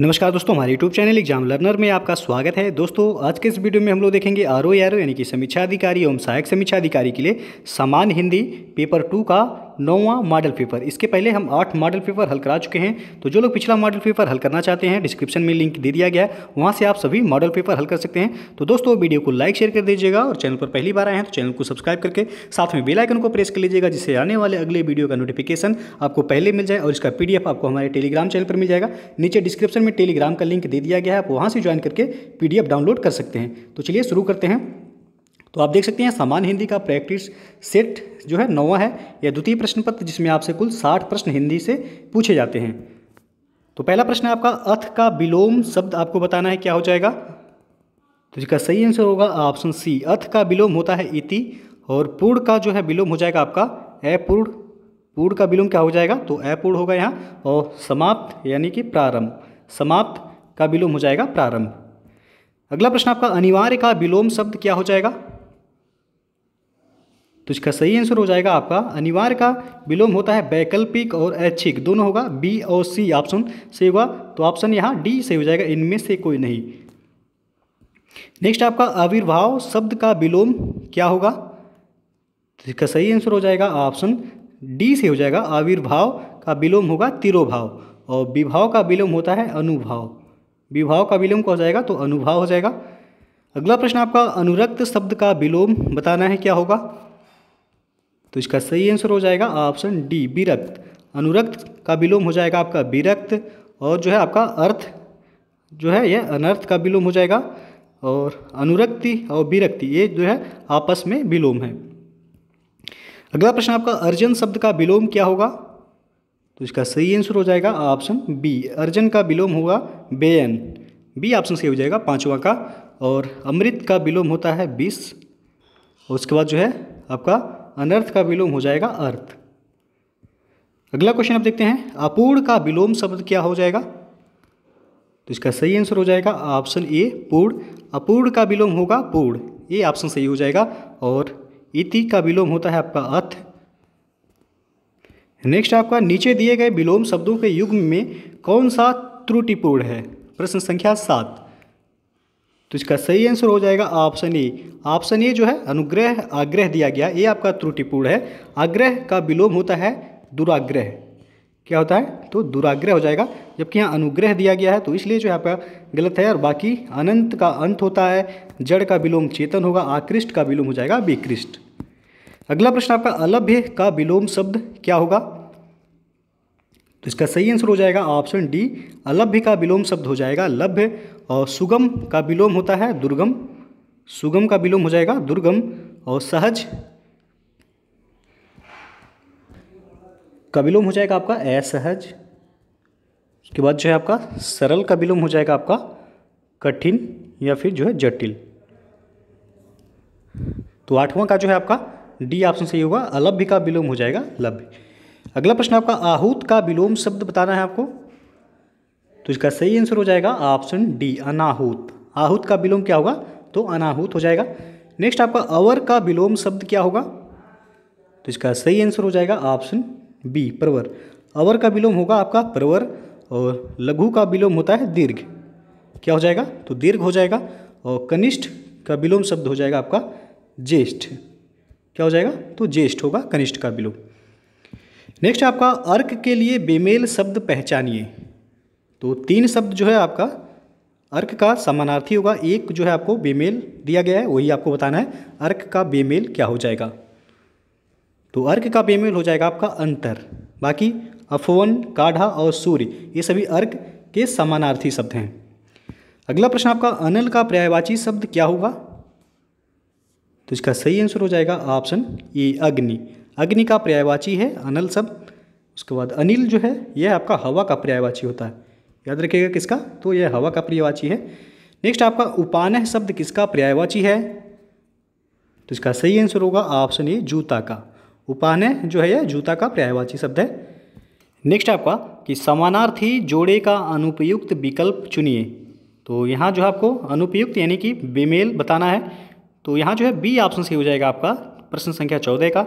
नमस्कार दोस्तों हमारे YouTube चैनल एग्जाम लर्नर में आपका स्वागत है दोस्तों आज के इस वीडियो में हम लोग देखेंगे आर ओ यानी कि समीक्षा अधिकारी एवं सहायक समीक्षा अधिकारी के लिए समान हिंदी पेपर टू का नौवा मॉडल पेपर इसके पहले हम आठ मॉडल पेपर हल करा चुके हैं तो जो लोग पिछला मॉडल पेपर हल करना चाहते हैं डिस्क्रिप्शन में लिंक दे दिया गया है वहाँ से आप सभी मॉडल पेपर हल कर सकते हैं तो दोस्तों वीडियो को लाइक शेयर कर दीजिएगा और चैनल पर पहली बार आए हैं तो चैनल को सब्सक्राइब करके साथ में बेलाइकन को प्रेस कर लीजिएगा जिससे आने वाले अगले वीडियो का नोटिफिकेशन आपको पहले मिल जाए और इसका पी आपको हमारे टेलीग्राम चैनल पर मिल जाएगा नीचे डिस्क्रिप्शन में टेलीग्राम का लिंक दे दिया गया है आप वहाँ से ज्वाइन करके पी डाउनलोड कर सकते हैं तो चलिए शुरू करते हैं तो आप देख सकते हैं सामान्य हिंदी का प्रैक्टिस सेट जो है नौवा है यह द्वितीय प्रश्न पत्र जिसमें आपसे कुल साठ प्रश्न हिंदी से पूछे जाते हैं तो पहला प्रश्न है आपका अथ का विलोम शब्द आपको बताना है क्या हो जाएगा तो जिसका सही आंसर होगा ऑप्शन सी अथ का विलोम होता है इति और पूर्ण का जो है विलोम हो जाएगा आपका अपूर्ण पूर्ण का विलोम क्या हो जाएगा तो अपूर्ण होगा यहाँ और समाप्त यानी कि प्रारंभ समाप्त का विलोम हो जाएगा प्रारंभ अगला प्रश्न आपका अनिवार्य का विलोम शब्द क्या हो जाएगा तो इसका सही आंसर हो जाएगा आपका अनिवार्य का विलोम होता है वैकल्पिक और ऐच्छिक दोनों होगा बी और सी ऑप्शन सही होगा तो ऑप्शन यहाँ डी सही हो जाएगा इनमें से कोई नहीं नेक्स्ट आपका आविर्भाव शब्द का विलोम क्या होगा तो इसका सही आंसर हो जाएगा ऑप्शन डी से हो जाएगा आविर्भाव का विलोम होगा तिरोभाव और विभाव का विलोम होता है अनुभाव विभाव का विलोम हो जाएगा तो अनुभाव हो जाएगा अगला प्रश्न आपका अनुरक्त शब्द का विलोम बताना है क्या होगा तो इसका सही आंसर हो जाएगा ऑप्शन डी विरक्त अनुरक्त का विलोम हो जाएगा आपका विरक्त और जो है आपका अर्थ जो है यह अनर्थ का विलोम हो जाएगा और अनुरक्ति और विरक्ति ये जो है आपस में विलोम है अगला प्रश्न आपका अर्जन शब्द का विलोम क्या होगा तो इसका सही आंसर हो जाएगा ऑप्शन बी अर्जन का विलोम होगा बेयन बी ऑप्शन सही हो जाएगा पांचवा का और अमृत का विलोम होता है बीस और उसके बाद जो है आपका अनर्थ का विलोम हो जाएगा अर्थ अगला क्वेश्चन आप देखते हैं अपूर्ण का विलोम शब्द क्या हो जाएगा तो इसका सही आंसर हो जाएगा ऑप्शन ए पूर्ण अपूर्ण का विलोम होगा पूर्ण ये ऑप्शन सही हो जाएगा और इति का विलोम होता है आपका अथ नेक्स्ट आपका नीचे दिए गए विलोम शब्दों के युग में कौन सा त्रुटिपूर्ण है प्रश्न संख्या सात तो इसका सही आंसर हो जाएगा ऑप्शन ए ऑप्शन ए जो है अनुग्रह आग्रह दिया गया ये आपका त्रुटिपूर्ण है आग्रह का विलोम होता है दुराग्रह क्या होता है तो दुराग्रह हो जाएगा जबकि यहाँ अनुग्रह दिया गया है तो इसलिए जो यहाँ पर गलत है और बाकी अनंत का अंत होता है जड़ का विलोम चेतन होगा आकृष्ट का विलोम हो जाएगा विकृष्ट अगला प्रश्न आपका अलभ्य का विलोम शब्द क्या होगा तो इसका सही आंसर हो जाएगा ऑप्शन डी अलभ्य का विलोम शब्द हो जाएगा लभ्य और सुगम का विलोम होता है दुर्गम सुगम का विलोम हो जाएगा दुर्गम और सहज का विलोम हो जाएगा आपका असहज उसके बाद जो है आपका सरल का विलोम हो जाएगा आपका कठिन या फिर जो है जटिल तो आठवां का जो है आपका डी ऑप्शन सही होगा अलभ्य का विलोम हो जाएगा लभ्य अगला प्रश्न आपका आहूत का विलोम शब्द बताना है आपको तो इसका सही आंसर हो जाएगा ऑप्शन डी अनाहूत आहूत का विलोम क्या होगा तो अनाहूत हो जाएगा नेक्स्ट आपका अवर का विलोम शब्द क्या होगा तो इसका सही आंसर हो जाएगा ऑप्शन बी प्रवर अवर का विलोम होगा आपका प्रवर और लघु का विलोम होता है दीर्घ क्या हो जाएगा तो दीर्घ हो जाएगा और कनिष्ठ का विलोम शब्द हो जाएगा आपका ज्येष्ठ क्या हो जाएगा तो ज्येष्ठ होगा कनिष्ठ का विलोम नेक्स्ट आपका अर्क के लिए बेमेल शब्द पहचानिए तो तीन शब्द जो है आपका अर्क का समानार्थी होगा एक जो है आपको बेमेल दिया गया है वही आपको बताना है अर्क का बेमेल क्या हो जाएगा तो अर्क का बेमेल हो जाएगा आपका अंतर बाकी अफवन काढ़ा और सूर्य ये सभी अर्क के समानार्थी शब्द हैं अगला प्रश्न आपका अनल का पर्यायवाची शब्द क्या होगा तो इसका सही आंसर हो जाएगा ऑप्शन ए अग्नि अग्नि का पर्यायवाची है अनल शब्द उसके बाद अनिल जो है यह आपका हवा का पर्यायवाची होता है याद रखिएगा किसका तो यह हवा का पर्यायवाची है नेक्स्ट आपका उपानह शब्द किसका पर्यायवाची है तो इसका सही आंसर होगा ऑप्शन ए जूता का उपानह जो है यह जूता का पर्यायवाची शब्द है नेक्स्ट आपका कि समानार्थी जोड़े का अनुपयुक्त विकल्प चुनिए तो यहाँ जो है आपको अनुपयुक्त यानी कि बेमेल बताना है तो यहाँ जो है बी ऑप्शन सही हो जाएगा आपका प्रश्न संख्या चौदह का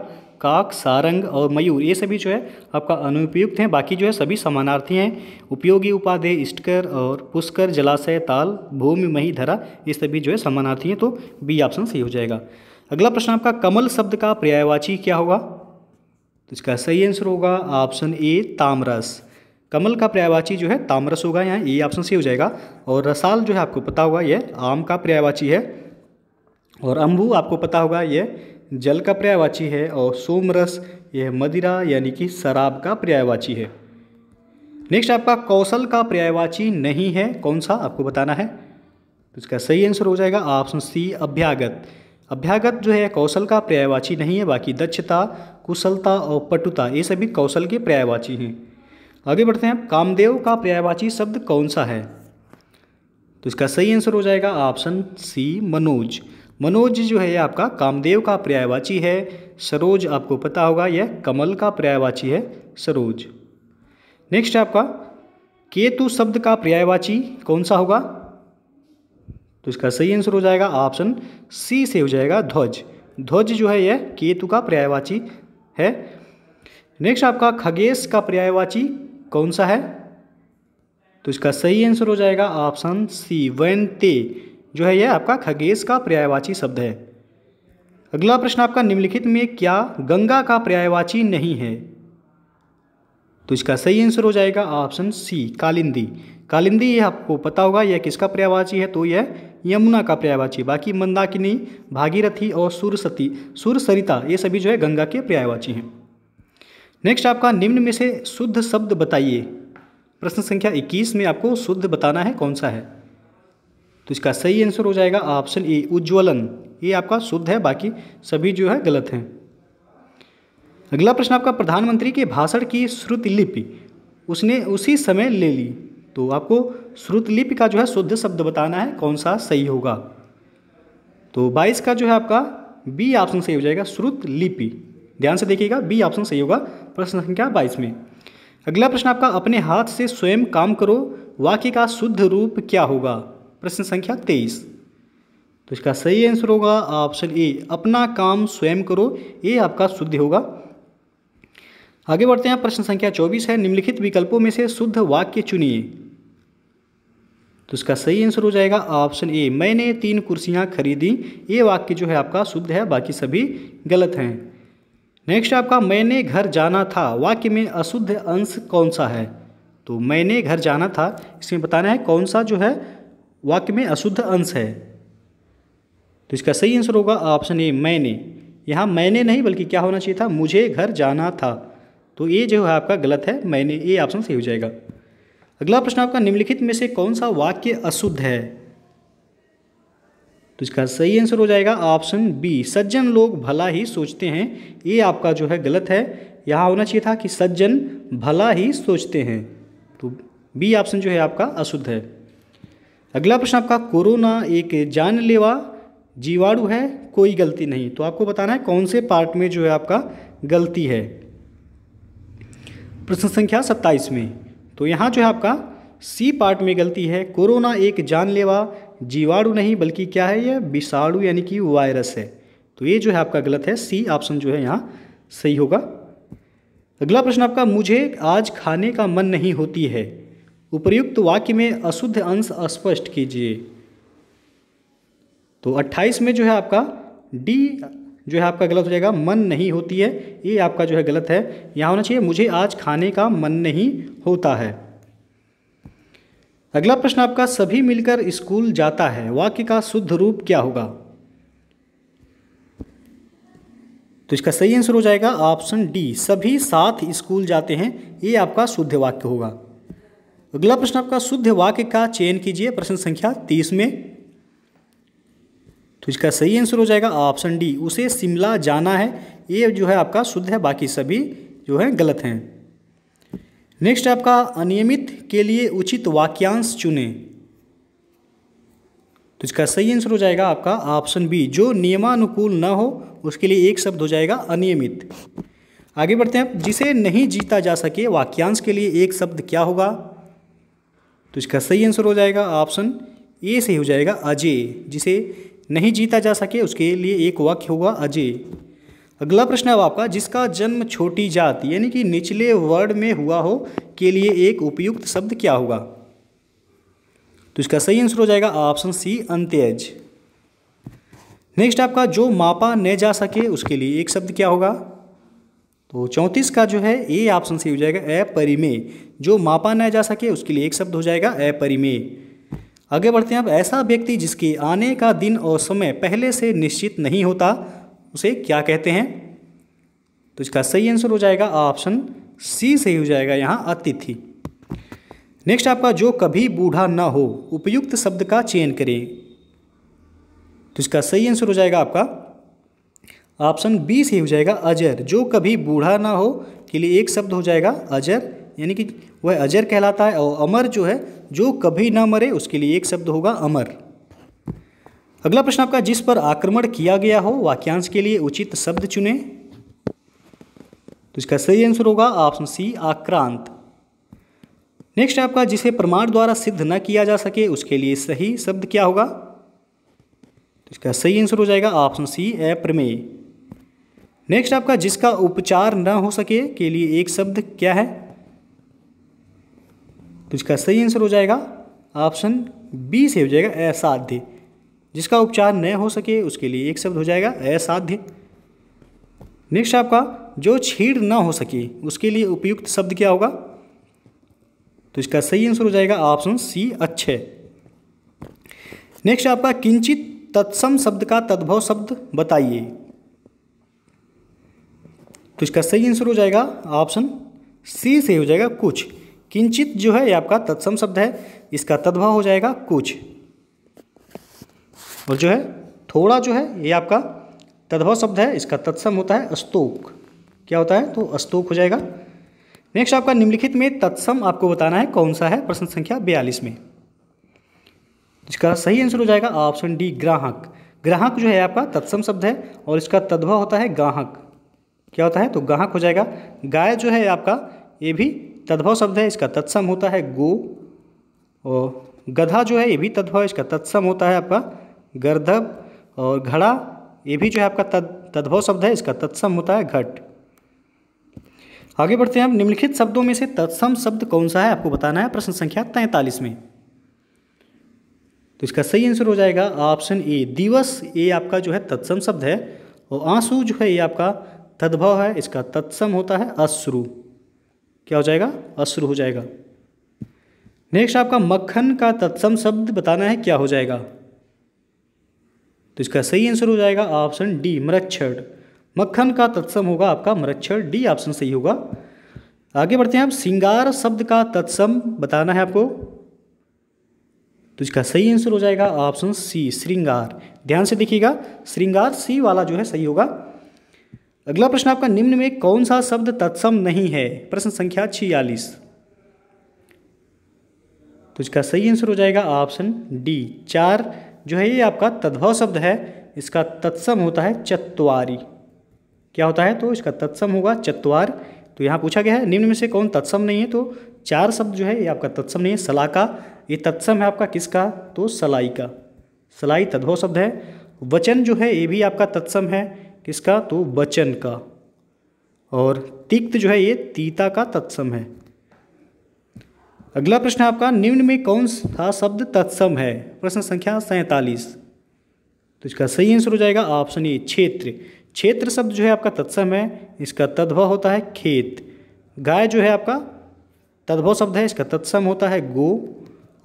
काक सारंग और मयूर ये सभी जो है आपका अनुपयुक्त हैं बाकी जो है सभी समानार्थी हैं उपयोगी उपाधेय इष्टकर और पुष्कर जलाशय ताल भूमि मही धरा ये सभी जो है समानार्थी हैं तो बी ऑप्शन सही हो जाएगा अगला प्रश्न आपका कमल शब्द का पर्यायवाची क्या होगा तो इसका सही आंसर होगा ऑप्शन ए तामरस कमल का पर्यायवाची जो है तामरस होगा यहाँ ए ऑप्शन सही हो जाएगा और रसाल जो है आपको पता होगा ये आम का पर्यायवाची है और अम्बू आपको पता होगा ये जल का पर्यायवाची है और सोमरस यह मदिरा यानी कि शराब का पर्यायवाची है नेक्स्ट आपका कौशल का पर्यायवाची नहीं है कौन सा आपको बताना है तो इसका सही आंसर हो जाएगा ऑप्शन सी अभ्यागत अभ्यागत जो है कौशल का पर्यायवाची नहीं है बाकी दक्षता कुशलता और पटुता ये सभी कौशल के पर्यायवाची हैं आगे बढ़ते हैं कामदेव का पर्यायवाची शब्द कौन सा है तो इसका सही आंसर हो जाएगा ऑप्शन सी मनोज मनोज जो है आपका कामदेव का पर्यायवाची है सरोज आपको पता होगा यह कमल का पर्यायवाची है सरोज नेक्स्ट आपका केतु शब्द का पर्यायवाची कौन सा होगा तो इसका सही आंसर हो जाएगा ऑप्शन सी से हो जाएगा ध्वज ध्वज जो है यह केतु का पर्यायवाची है नेक्स्ट आपका खगेश का पर्यायवाची कौन सा है तो इसका सही आंसर हो जाएगा ऑप्शन सी वैनते जो है यह आपका खगेश का पर्यायवाची शब्द है अगला प्रश्न आपका निम्नलिखित में क्या गंगा का पर्यायवाची नहीं है तो इसका सही आंसर हो जाएगा ऑप्शन सी कालिंदी कालिंदी यह आपको पता होगा यह किसका पर्यायवाची है तो यह यमुना का पर्यायवाची बाकी मंदाकिनी भागीरथी और सूरसती सूरसरिता ये सभी जो है गंगा के पर्यायवाची हैं नेक्स्ट आपका निम्न में से शुद्ध शब्द बताइए प्रश्न संख्या 21 में आपको शुद्ध बताना है कौन सा है तो इसका सही आंसर हो जाएगा ऑप्शन ए उज्ज्वलन ये आपका शुद्ध है बाकी सभी जो है गलत हैं अगला प्रश्न आपका प्रधानमंत्री के भाषण की श्रुतिलिपि उसने उसी समय ले ली तो आपको श्रुतलिपि का जो है शुद्ध शब्द बताना है कौन सा सही होगा तो बाईस का जो है आपका बी ऑप्शन सही हो जाएगा श्रुत लिपि ध्यान से देखिएगा बी ऑप्शन सही होगा प्रश्न संख्या बाईस में अगला प्रश्न आपका अपने हाथ से स्वयं काम करो वाक्य का शुद्ध रूप क्या होगा प्रश्न संख्या तेईस तो इसका सही आंसर होगा ऑप्शन ए अपना काम स्वयं करो ये आपका शुद्ध होगा आगे बढ़ते हैं प्रश्न संख्या चौबीस है निम्नलिखित विकल्पों में से शुद्ध वाक्य चुनिए तो इसका सही आंसर हो जाएगा ऑप्शन ए मैंने तीन कुर्सियां खरीदी ये वाक्य जो है आपका शुद्ध है बाकी सभी गलत हैं नेक्स्ट आपका मैंने घर जाना था वाक्य में अशुद्ध अंश कौन सा है तो मैंने घर जाना था इसमें बताना है कौन सा जो है वाक्य में अशुद्ध अंश है तो इसका सही आंसर होगा ऑप्शन ए मैंने यहाँ मैंने नहीं बल्कि क्या होना चाहिए था मुझे घर जाना था तो ये जो है आपका गलत है मैंने ये ऑप्शन सही हो जाएगा अगला प्रश्न आपका निम्नलिखित में से कौन सा वाक्य अशुद्ध है तो इसका सही आंसर हो जाएगा ऑप्शन बी सज्जन लोग भला ही सोचते हैं ये आपका जो है गलत है यहाँ होना चाहिए था कि सज्जन भला ही सोचते हैं तो बी ऑप्शन जो है आपका अशुद्ध है अगला प्रश्न आपका कोरोना एक जानलेवा जीवाणु है कोई गलती नहीं तो आपको बताना है कौन से पार्ट में जो है आपका गलती है प्रश्न संख्या सत्ताईस में तो यहाँ जो है आपका सी पार्ट में गलती है कोरोना एक जानलेवा जीवाणु नहीं बल्कि क्या है यह विषाणु यानी कि वायरस है तो ये जो है आपका गलत है सी ऑप्शन जो है यहाँ सही होगा अगला प्रश्न आपका मुझे आज खाने का मन नहीं होती है उपर्युक्त वाक्य में अशुद्ध अंश स्पष्ट कीजिए तो 28 में जो है आपका डी जो है आपका गलत हो जाएगा मन नहीं होती है ये आपका जो है गलत है यहाँ होना चाहिए मुझे आज खाने का मन नहीं होता है अगला प्रश्न आपका सभी मिलकर स्कूल जाता है वाक्य का शुद्ध रूप क्या होगा तो इसका सही आंसर हो जाएगा ऑप्शन डी सभी साथ स्कूल जाते हैं ये आपका शुद्ध वाक्य होगा अगला प्रश्न आपका शुद्ध वाक्य का चयन कीजिए प्रश्न संख्या तीस में तो इसका सही आंसर हो जाएगा ऑप्शन डी उसे शिमला जाना है ये जो है आपका शुद्ध है बाकी सभी जो है गलत हैं नेक्स्ट आपका अनियमित के लिए उचित वाक्यांश चुने तो इसका सही आंसर हो जाएगा आपका ऑप्शन बी जो नियमानुकूल न हो उसके लिए एक शब्द हो जाएगा अनियमित आगे बढ़ते हैं जिसे नहीं जीता जा सके वाक्यांश के लिए एक शब्द क्या होगा तो इसका सही आंसर हो जाएगा ऑप्शन ए सही हो जाएगा अजय जिसे नहीं जीता जा सके उसके लिए एक वाक्य होगा अजय अगला प्रश्न है आपका जिसका जन्म छोटी जात यानी कि निचले वर्ड में हुआ हो के लिए एक उपयुक्त शब्द क्या होगा तो इसका सही आंसर हो जाएगा ऑप्शन सी अंत्यज नेक्स्ट आपका जो मापा न जा सके उसके लिए एक शब्द क्या होगा तो चौंतीस का जो है ए ऑप्शन सही हो जाएगा अपरिमेय जो मापा न जा सके उसके लिए एक शब्द हो जाएगा अपरिमेय आगे बढ़ते हैं अब ऐसा व्यक्ति जिसके आने का दिन और समय पहले से निश्चित नहीं होता उसे क्या कहते हैं तो इसका सही आंसर हो जाएगा ऑप्शन सी सही हो जाएगा यहाँ अतिथि नेक्स्ट आपका जो कभी बूढ़ा ना हो उपयुक्त शब्द का चयन करें तो इसका सही आंसर हो जाएगा आपका ऑप्शन बी सही हो जाएगा अजर जो कभी बूढ़ा ना हो के लिए एक शब्द हो जाएगा अजर यानी कि वह अजर कहलाता है और अमर जो है जो कभी ना मरे उसके लिए एक शब्द होगा अमर अगला प्रश्न आपका जिस पर आक्रमण किया गया हो वाक्यांश के लिए उचित शब्द चुने तो इसका सही आंसर होगा ऑप्शन सी आक्रांत नेक्स्ट आपका जिसे प्रमाण द्वारा सिद्ध न किया जा सके उसके लिए सही शब्द क्या होगा तो इसका सही आंसर हो जाएगा ऑप्शन सी अप्रमेय नेक्स्ट आपका जिसका उपचार न हो सके के लिए एक शब्द क्या है तो इसका सही आंसर हो जाएगा ऑप्शन बी से हो जाएगा असाध्य जिसका उपचार न हो सके उसके लिए एक शब्द हो जाएगा असाध्य नेक्स्ट आपका जो छीड़ न हो सके उसके लिए उपयुक्त शब्द क्या होगा तो इसका सही आंसर हो जाएगा ऑप्शन सी अच्छे नेक्स्ट आपका किंचित तत्सम शब्द का तद्भव शब्द बताइए तो इसका सही आंसर हो जाएगा ऑप्शन सी से हो जाएगा कुछ किंचित जो है ये आपका तत्सम शब्द है इसका तद्भव हो जाएगा कुछ और जो है थोड़ा जो है ये आपका तद्भव शब्द है इसका तत्सम होता है अस्तोक क्या होता है तो अस्तोक हो जाएगा नेक्स्ट आपका निम्नलिखित में तत्सम आपको बताना है कौन सा है प्रश्न संख्या बयालीस में इसका सही आंसर हो जाएगा ऑप्शन डी ग्राहक ग्राहक जो है आपका तत्सम शब्द है और इसका तद्भव होता है ग्राहक क्या होता है तो गाहक हो जाएगा गाय जो है आपका ये भी तद्भव शब्द है इसका तत्सम होता है गो और गधा जो है ये भी तद्भव इसका तत्सम होता है आपका गर्धव और घड़ा ये भी जो है आपका तद तद्भव शब्द है इसका तत्सम होता है घट आगे बढ़ते हैं अब निम्नलिखित शब्दों में से तत्सम शब्द कौन सा है आपको बताना है प्रश्न संख्या तैंतालीस में तो इसका सही आंसर हो जाएगा ऑप्शन ए दिवस ये आपका जो है तत्सम शब्द है और आंसू जो है ये आपका तद्भव है इसका तत्सम होता है अश्रु क्या हो जाएगा अश्रु हो जाएगा नेक्स्ट आपका मक्खन का तत्सम शब्द बताना है क्या हो जाएगा तो इसका सही आंसर हो जाएगा ऑप्शन डी मृक्षण मक्खन का तत्सम होगा आपका मृक्षण डी ऑप्शन सही होगा आगे बढ़ते हैं आप श्रृंगार शब्द का तत्सम बताना है आपको तो इसका सही आंसर हो जाएगा ऑप्शन सी श्रृंगार ध्यान से देखिएगा श्रृंगार सी वाला जो है सही होगा अगला प्रश्न आपका निम्न में कौन सा शब्द तत्सम नहीं है प्रश्न संख्या छियालीस तो इसका सही आंसर हो जाएगा ऑप्शन डी चार जो है ये आपका तद्भव शब्द है इसका तत्सम होता है चत्वारी क्या होता है तो इसका तत्सम होगा चत्वार तो यहाँ पूछा गया है निम्न में से कौन तत्सम नहीं है तो चार शब्द जो है ये आपका तत्सम नहीं है सलाका ये तत्सम है आपका किसका तो सलाई का सलाई तद्भव शब्द है वचन जो है ये भी आपका तत्सम है किसका तो वचन का और तिक्त जो है ये तीता का तत्सम है अगला प्रश्न आपका निम्न में कौन सा शब्द तत्सम है प्रश्न संख्या सैंतालीस तो इसका सही आंसर हो जाएगा ऑप्शन ए क्षेत्र क्षेत्र शब्द जो है आपका तत्सम है इसका तद्भव होता है खेत गाय जो है आपका तद्भव शब्द है इसका तत्सम होता है गो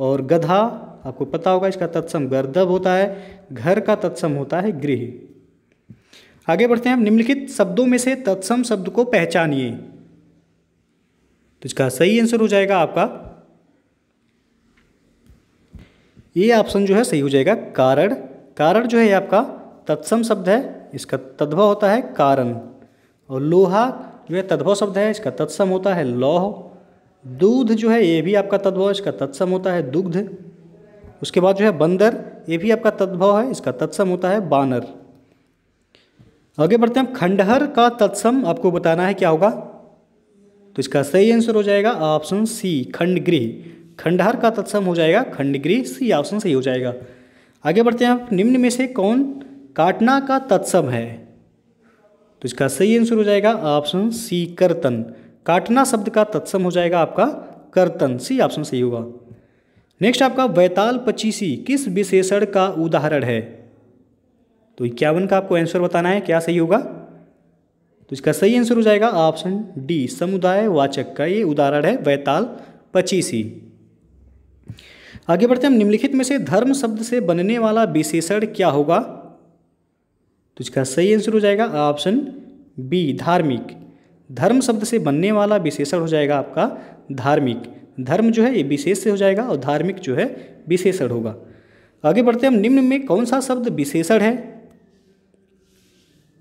और गधा आपको पता होगा इसका तत्सम गर्दब होता है घर का तत्सम होता है गृह आगे बढ़ते हैं हम निम्नलिखित शब्दों में से तत्सम शब्द को पहचानिए तो इसका सही आंसर हो जाएगा आपका ये ऑप्शन जो है सही हो जाएगा कारण कारण जो है आपका तत्सम शब्द है इसका तद्भव होता है कारण और लोहा जो है तद्भव शब्द है इसका तत्सम होता है लौह दूध जो है ये भी आपका तद्भव है इसका तत्सम होता है दुग्ध उसके बाद जो है बंदर ये भी आपका तद्भव है इसका तत्सम होता है बानर आगे बढ़ते हैं खंडहर का तत्सम आपको बताना है क्या होगा तो इसका सही आंसर हो जाएगा ऑप्शन सी खंडगृह खंडहर का तत्सम हो जाएगा खंडगृह सी ऑप्शन सही हो जाएगा आगे बढ़ते हैं आप निम्न में से कौन काटना का तत्सम है तो इसका सही आंसर हो जाएगा ऑप्शन सी कर्तन काटना शब्द का तत्सम हो जाएगा आपका कर्तन सी ऑप्शन सही होगा नेक्स्ट आपका वैताल पच्चीसी किस विशेषण का उदाहरण है तो इक्यावन का आपको आंसर बताना है क्या सही होगा तो इसका सही आंसर हो जाएगा ऑप्शन डी समुदाय वाचक का ये उदाहरण है वैताल पच्चीसी आगे बढ़ते हम निम्नलिखित में से धर्म शब्द से बनने वाला विशेषण क्या होगा तो इसका सही आंसर हो जाएगा ऑप्शन बी धार्मिक धर्म शब्द से बनने वाला विशेषण हो जाएगा आपका धार्मिक धर्म जो है ये विशेष से हो जाएगा और धार्मिक जो है विशेषण होगा आगे बढ़ते हम निम्न में कौन सा शब्द विशेषण है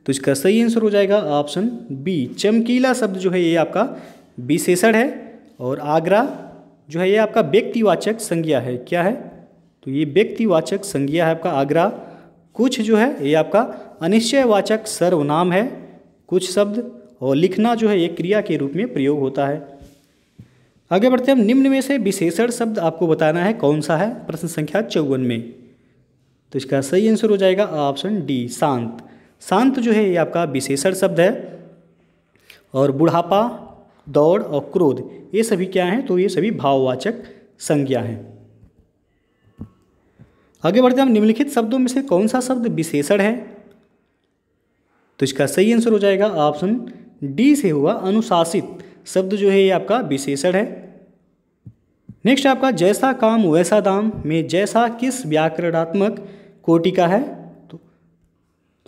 तो इसका सही आंसर हो जाएगा ऑप्शन बी चमकीला शब्द जो है ये आपका विशेषण है और आगरा जो है ये आपका व्यक्तिवाचक संज्ञा है क्या है तो ये व्यक्तिवाचक संज्ञा है आपका आगरा कुछ जो है ये आपका अनिश्चयवाचक सर्वनाम है कुछ शब्द और लिखना जो है ये क्रिया के रूप में प्रयोग होता है आगे बढ़ते हम निम्न में से विशेषण शब्द आपको बताना है कौन सा है प्रश्न संख्या चौवन में तो इसका सही आंसर हो जाएगा ऑप्शन डी शांत शांत जो है ये आपका विशेषण शब्द है और बुढ़ापा दौड़ और क्रोध ये सभी क्या हैं तो ये सभी भाववाचक संज्ञा हैं आगे बढ़ते हैं हम निम्नलिखित शब्दों में से कौन सा शब्द विशेषण है तो इसका सही आंसर हो जाएगा ऑप्शन डी से हुआ अनुशासित शब्द जो है ये आपका विशेषण है नेक्स्ट आपका जैसा काम वैसा दाम में जैसा किस व्याकरणात्मक कोटि का है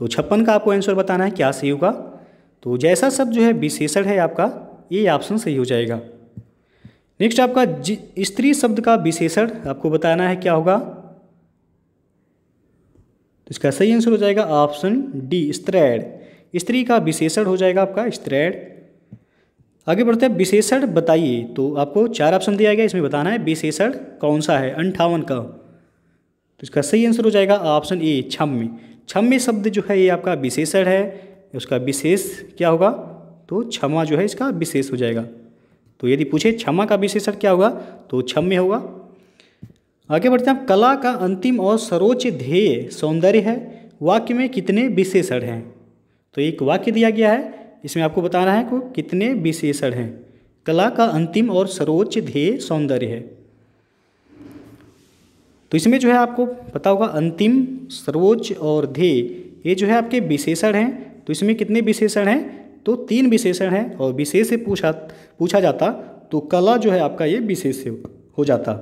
तो छप्पन का आपको आंसर बताना है क्या सही होगा तो जैसा शब्द जो है विशेषण है आपका ये ऑप्शन सही हो जाएगा नेक्स्ट आपका स्त्री शब्द का विशेषण आपको बताना है क्या होगा तो इसका सही आंसर हो जाएगा ऑप्शन डी स्त्रैड स्त्री का विशेषण हो जाएगा आपका स्त्रैड आगे बढ़ते हैं विशेषण बताइए तो आपको चार ऑप्शन दिया गया इसमें बताना है विशेषण कौन सा है अंठावन का तो इसका सही आंसर हो जाएगा ऑप्शन ए छम्य क्षम्य शब्द जो है ये आपका विशेषण है उसका विशेष क्या होगा तो क्षमा जो है इसका विशेष हो जाएगा तो यदि पूछे क्षमा का विशेषण क्या होगा तो क्षम्य होगा आगे बढ़ते हैं कला का अंतिम और सर्वोच्च ध्येय सौंदर्य है वाक्य में कितने विशेषण हैं तो एक वाक्य दिया गया है इसमें आपको बताना है कि कितने विशेषण हैं कला का अंतिम और सर्वोच्च ध्येय सौंदर्य है तो इसमें जो है आपको पता होगा अंतिम सर्वोच्च और ध्येय ये जो है आपके विशेषण हैं तो इसमें कितने विशेषण हैं तो तीन विशेषण हैं और विशेष से पूछा पूछा जाता तो कला जो है आपका ये विशेष से हो जाता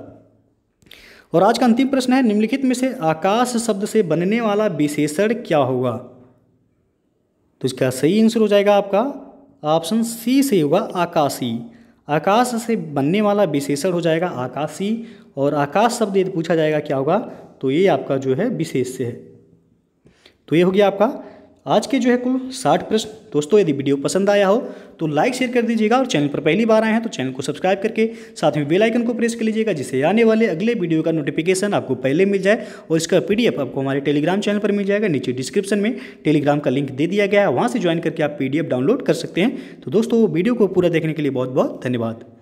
और आज का अंतिम प्रश्न है निम्नलिखित में से आकाश शब्द से बनने वाला विशेषण क्या होगा तो इसका सही आंसर हो जाएगा आपका ऑप्शन सी से होगा आकाशी आकाश से बनने वाला विशेषण हो जाएगा आकाशी और आकाश शब्द यदि पूछा जाएगा क्या होगा तो ये आपका जो है विशेष से है तो ये हो गया आपका आज के जो है कुल साठ प्रश्न दोस्तों यदि वीडियो पसंद आया हो तो लाइक शेयर कर दीजिएगा और चैनल पर पहली बार आए हैं तो चैनल को सब्सक्राइब करके साथ में बेल आइकन को प्रेस कर लीजिएगा जिससे आने वाले अगले वीडियो का नोटिफिकेशन आपको पहले मिल जाए और इसका पीडीएफ आपको हमारे टेलीग्राम चैनल पर मिल जाएगा नीचे डिस्क्रिप्शन में टेलीग्राम का लिंक दे दिया गया है वहाँ से ज्वाइन करके आप पी डाउनलोड कर सकते हैं तो दोस्तों वीडियो को पूरा देखने के लिए बहुत बहुत धन्यवाद